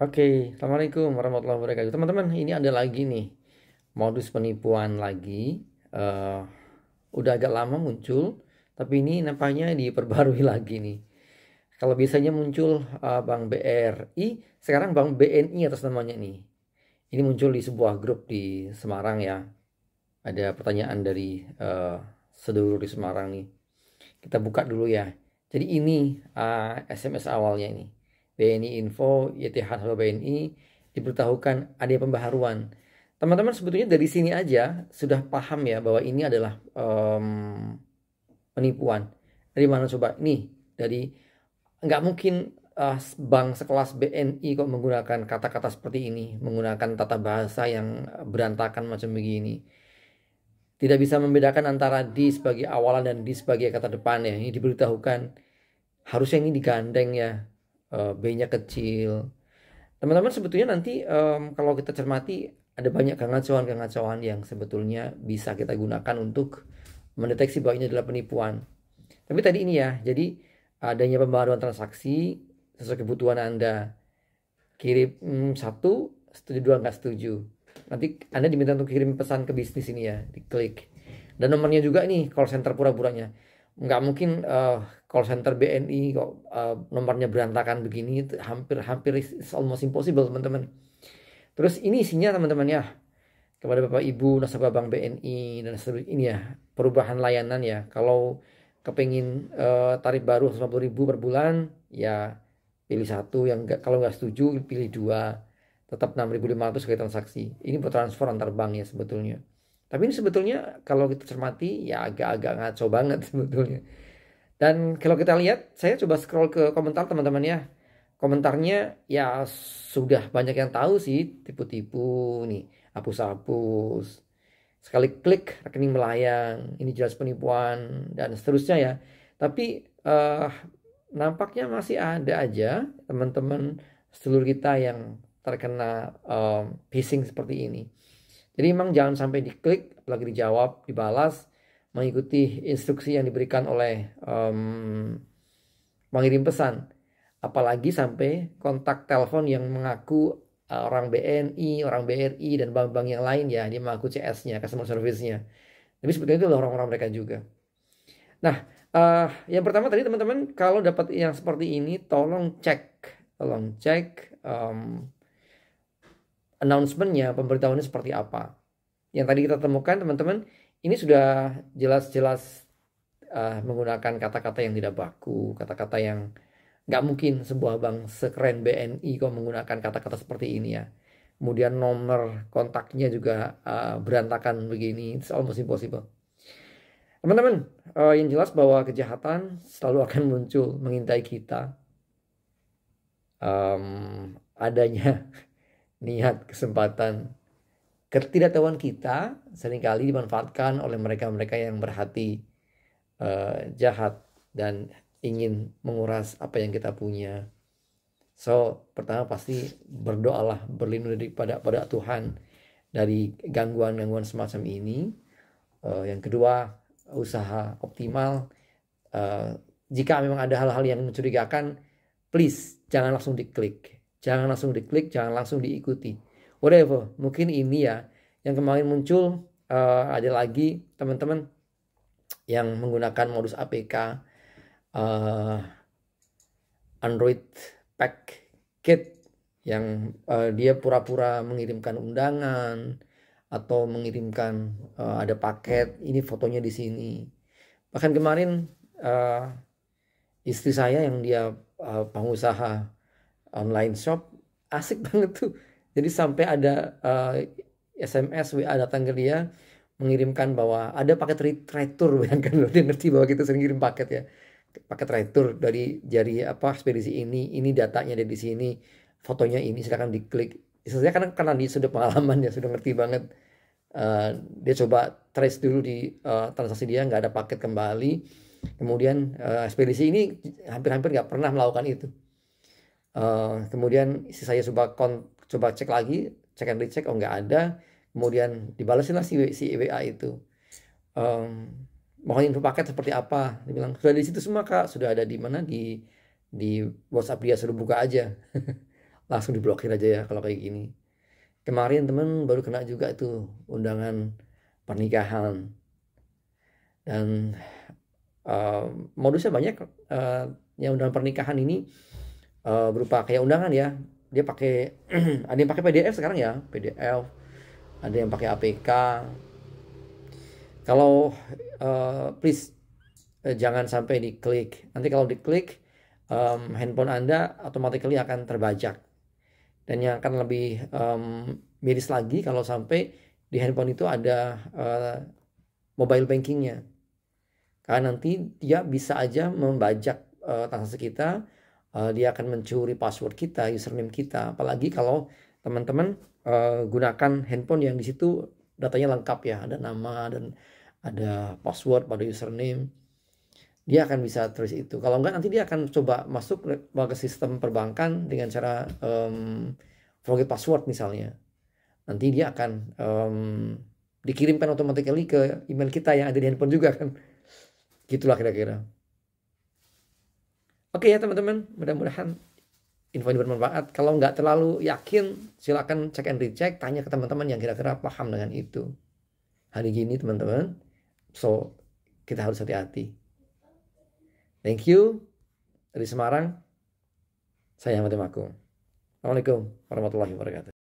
Oke, assalamualaikum warahmatullahi wabarakatuh. Teman-teman, ini ada lagi nih modus penipuan lagi. Uh, udah agak lama muncul, tapi ini nampaknya diperbarui lagi nih. Kalau biasanya muncul uh, bank BRI, sekarang bank BNI atas namanya nih. Ini muncul di sebuah grup di Semarang ya. Ada pertanyaan dari uh, seluruh di Semarang nih. Kita buka dulu ya. Jadi ini uh, SMS awalnya ini BNI Info, yth Halo BNI, diberitahukan ada pembaharuan. Teman-teman sebetulnya dari sini aja sudah paham ya bahwa ini adalah um, penipuan. Dari mana coba? Nih, dari nggak mungkin uh, bank sekelas BNI kok menggunakan kata-kata seperti ini, menggunakan tata bahasa yang berantakan macam begini. Tidak bisa membedakan antara di sebagai awalan dan di sebagai kata depan ya. Ini diberitahukan harusnya ini digandeng ya uh, B-nya kecil. Teman-teman sebetulnya nanti um, kalau kita cermati ada banyak kengacauan-kengacauan yang sebetulnya bisa kita gunakan untuk mendeteksi bahwa ini adalah penipuan. Tapi tadi ini ya, jadi adanya pembaruan transaksi sesuai kebutuhan Anda. Kirim hmm, satu, setuju dua nggak setuju. Nanti Anda diminta untuk kirim pesan ke bisnis ini ya, diklik. Dan nomornya juga nih call center pura-puranya nggak mungkin uh, call center BNI kok uh, nomornya berantakan begini hampir hampir it's almost impossible teman-teman. Terus ini isinya teman-teman ya kepada Bapak Ibu nasabah Bank BNI dan seterusnya ini ya perubahan layanan ya. Kalau kepengin uh, eh, tarif baru 150 ribu per bulan ya pilih satu yang gak, kalau nggak setuju pilih dua tetap 6.500 sebagai transaksi. Ini buat transfer antar bank ya sebetulnya. Tapi ini sebetulnya kalau kita cermati ya agak-agak ngaco banget sebetulnya. Dan kalau kita lihat, saya coba scroll ke komentar teman-teman ya. Komentarnya ya sudah banyak yang tahu sih, tipu-tipu nih, hapus-hapus. Sekali klik rekening melayang, ini jelas penipuan dan seterusnya ya. Tapi uh, nampaknya masih ada aja teman-teman seluruh kita yang terkena eh, phishing seperti ini. Jadi memang jangan sampai diklik, apalagi dijawab, dibalas, mengikuti instruksi yang diberikan oleh um, mengirim pesan. Apalagi sampai kontak telepon yang mengaku uh, orang BNI, orang BRI, dan bank-bank yang lain ya, dia mengaku CS-nya, customer service-nya. Tapi sebetulnya itu orang-orang mereka juga. Nah, uh, yang pertama tadi teman-teman, kalau dapat yang seperti ini, tolong cek, tolong cek um, announcementnya pemberitahuannya seperti apa yang tadi kita temukan teman-teman ini sudah jelas-jelas uh, menggunakan kata-kata yang tidak baku kata-kata yang nggak mungkin sebuah bank sekeren BNI kok menggunakan kata-kata seperti ini ya kemudian nomor kontaknya juga uh, berantakan begini it's almost impossible Teman-teman, uh, yang jelas bahwa kejahatan selalu akan muncul mengintai kita. Um, adanya niat, kesempatan. Ketidaktahuan kita seringkali dimanfaatkan oleh mereka-mereka yang berhati uh, jahat dan ingin menguras apa yang kita punya. So, pertama pasti berdoalah, berlindung dari pada pada Tuhan dari gangguan-gangguan semacam ini. Uh, yang kedua, usaha optimal. Uh, jika memang ada hal-hal yang mencurigakan, please jangan langsung diklik Jangan langsung diklik, jangan langsung diikuti. Whatever, mungkin ini ya yang kemarin muncul uh, ada lagi teman-teman yang menggunakan modus APK uh, eh, Android Pack Kit yang uh, dia pura-pura mengirimkan undangan atau mengirimkan uh, ada paket ini fotonya di sini bahkan kemarin uh, istri saya yang dia uh, pengusaha online shop asik banget tuh jadi sampai ada uh, eh, SMS WA datang ke dia mengirimkan bahwa ada paket retur bayangkan loh dia ngerti bahwa kita sering kirim paket ya paket retur dari jari apa ekspedisi ini ini datanya ada di sini fotonya ini silahkan diklik istilahnya karena karena dia sudah pengalaman ya sudah ngerti banget uh, dia coba trace dulu di uh, transaksi dia nggak ada paket kembali kemudian uh, ekspedisi ini hampir-hampir nggak pernah melakukan itu Uh, kemudian si saya coba kon, coba cek lagi, cek and recheck, oh nggak ada. Kemudian dibalasin lah si, si WA itu. Um, mohon info paket seperti apa? Dia bilang sudah di situ semua kak, sudah ada di mana di di WhatsApp dia suruh buka aja. Langsung diblokir aja ya kalau kayak gini. Kemarin temen baru kena juga itu undangan pernikahan dan uh, modusnya banyak uh, yang undangan pernikahan ini Eh, berupa kayak undangan ya dia pakai ada yang pakai PDF sekarang ya PDF ada yang pakai APK kalau uh, please uh, jangan sampai diklik nanti kalau diklik um, handphone anda automatically akan terbajak dan yang akan lebih um, miris lagi kalau sampai di handphone itu ada uh, mobile bankingnya karena nanti dia bisa aja membajak uh, transaksi kita uh, dia akan mencuri password kita, username kita. Apalagi kalau teman-teman uh, gunakan handphone yang di situ datanya lengkap ya, ada nama dan ada password pada username. Dia akan bisa terus itu. Kalau enggak nanti dia akan coba masuk ke sistem perbankan dengan cara um, forget password misalnya. Nanti dia akan um, dikirimkan otomatis ke email kita yang ada di handphone juga kan. Gitulah kira-kira. Oke ya teman-teman, mudah-mudahan info ini bermanfaat. Kalau nggak terlalu yakin, silakan cek and recheck, tanya ke teman-teman yang kira-kira paham dengan itu. Hari gini teman-teman, so kita harus hati-hati. Thank you dari Semarang. Saya Ahmad Makung. Assalamualaikum warahmatullahi wabarakatuh.